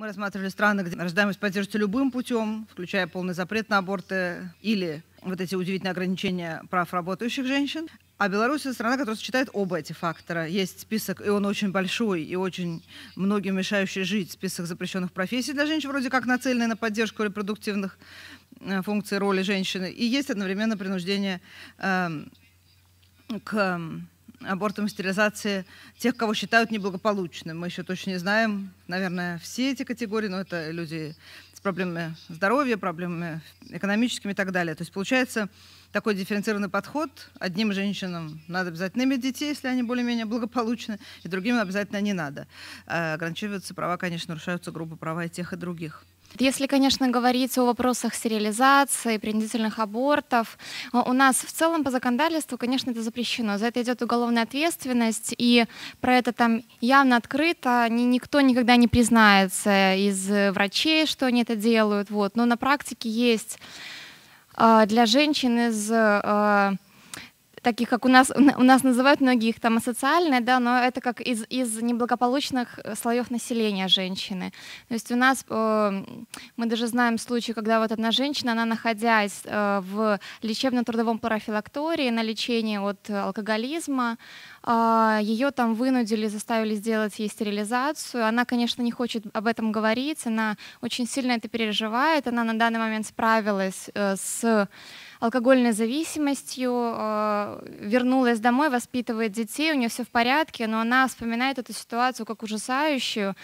Мы рассматривали страны, где рождаемость поддерживается любым путем, включая полный запрет на аборты или вот эти удивительные ограничения прав работающих женщин. А Беларусь — это страна, которая сочетает оба эти фактора. Есть список, и он очень большой, и очень многим мешающий жить, список запрещенных профессий для женщин, вроде как нацеленный на поддержку репродуктивных э, функций роли женщины. И есть одновременно принуждение э, к эм, абортом стерилизации тех, кого считают неблагополучным. Мы еще точно не знаем, наверное, все эти категории, но это люди с проблемами здоровья, проблемами экономическими и так далее. То есть получается такой дифференцированный подход. Одним женщинам надо обязательно иметь детей, если они более-менее благополучны, и другим обязательно не надо. А ограничиваются права, конечно, нарушаются грубо права и тех, и других. Если, конечно, говорить о вопросах стерилизации, принудительных абортов, э, у нас в целом по законодательству, конечно, это запрещено. За это идет уголовная ответственность, и про это там явно открыто, никто никогда не признается из врачей, что они это делают. Вот. Но на практике есть э, для женщин из э, таких, как у нас, у нас называют многих там асоциальные, да, но это как из, из неблагополучных э, слоев населения женщины. То есть у нас, э, мы даже знаем случаи, когда вот одна женщина, она находясь э, в лечебно-трудовом парафилактории на лечении от э, алкоголизма, э, а, ее там вынудили, заставили сделать ей стерилизацию. Она, конечно, не хочет об этом говорить, она очень сильно это переживает, она на данный момент справилась э, с алкогольной зависимостью, э, вернулась домой, воспитывает детей, у нее все в порядке, но она вспоминает эту ситуацию как ужасающую,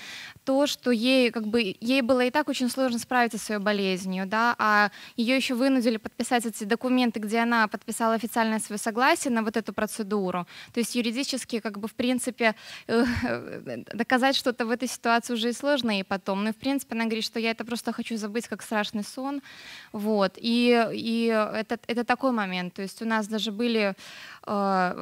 то, что ей, как бы, ей было и так очень сложно справиться с своей болезнью, да, а ее еще вынудили подписать эти документы, где она подписала официальное свое согласие на вот эту процедуру. То есть юридически, как бы, в принципе, э, э, доказать что-то в этой ситуации уже и сложно ну и потом. Но, в принципе, она говорит, что я это просто хочу забыть как страшный сон. Вот. И, и это, это такой момент. То есть у нас даже были э,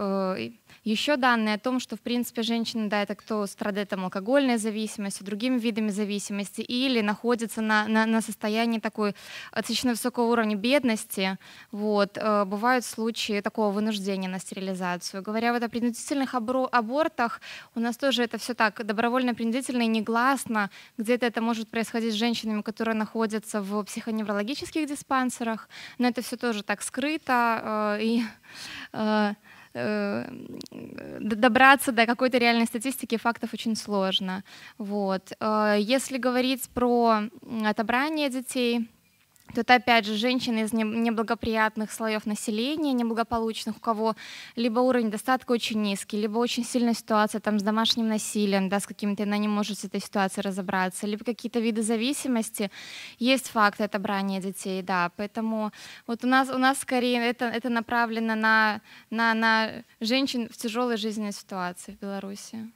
э еще данные о том, что, в принципе, женщины, да, это кто страдает там, алкогольной зависимостью, другими видами зависимости, или находится на, на, на состоянии такой достаточно высокого уровня бедности. Вот. Э, бывают случаи такого вынуждения на стерилизацию. Говоря вот о принудительных абор абортах, у нас тоже это все так добровольно-принудительно и негласно. Где-то это может происходить с женщинами, которые находятся в психоневрологических диспансерах, но это все тоже тоже так скрыто, э, и э, э, добраться до какой-то реальной статистики фактов очень сложно. Вот. Если говорить про отобрание детей, это опять же женщины из неблагоприятных слоев населения, неблагополучных, у кого либо уровень достатка очень низкий, либо очень сильная ситуация там, с домашним насилием, да, с какими то она не может с этой ситуацией разобраться, либо какие-то виды зависимости. Есть факты отобрания детей, да. Поэтому вот у нас, у нас скорее это, это направлено на, на, на женщин в тяжелой жизненной ситуации в Беларуси.